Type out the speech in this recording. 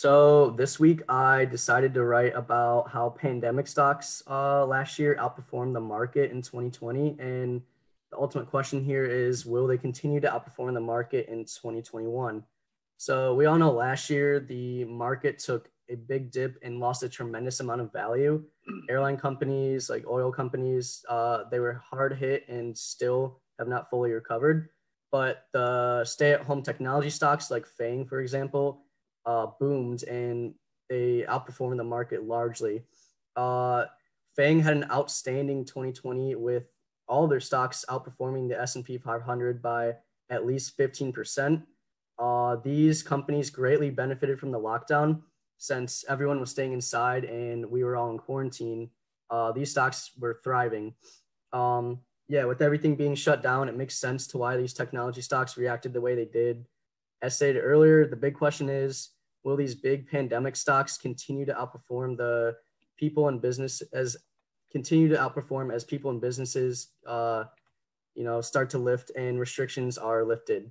So this week I decided to write about how pandemic stocks uh, last year outperformed the market in 2020. And the ultimate question here is, will they continue to outperform the market in 2021? So we all know last year the market took a big dip and lost a tremendous amount of value. Airline companies, like oil companies, uh, they were hard hit and still have not fully recovered. But the stay at home technology stocks like FANG, for example, uh, boomed and they outperformed the market largely. Uh, Fang had an outstanding 2020 with all their stocks outperforming the S&P 500 by at least 15%. Uh, these companies greatly benefited from the lockdown since everyone was staying inside and we were all in quarantine. Uh, these stocks were thriving. Um, yeah, with everything being shut down, it makes sense to why these technology stocks reacted the way they did. As stated earlier, the big question is will these big pandemic stocks continue to outperform the people and business as continue to outperform as people and businesses uh, you know start to lift and restrictions are lifted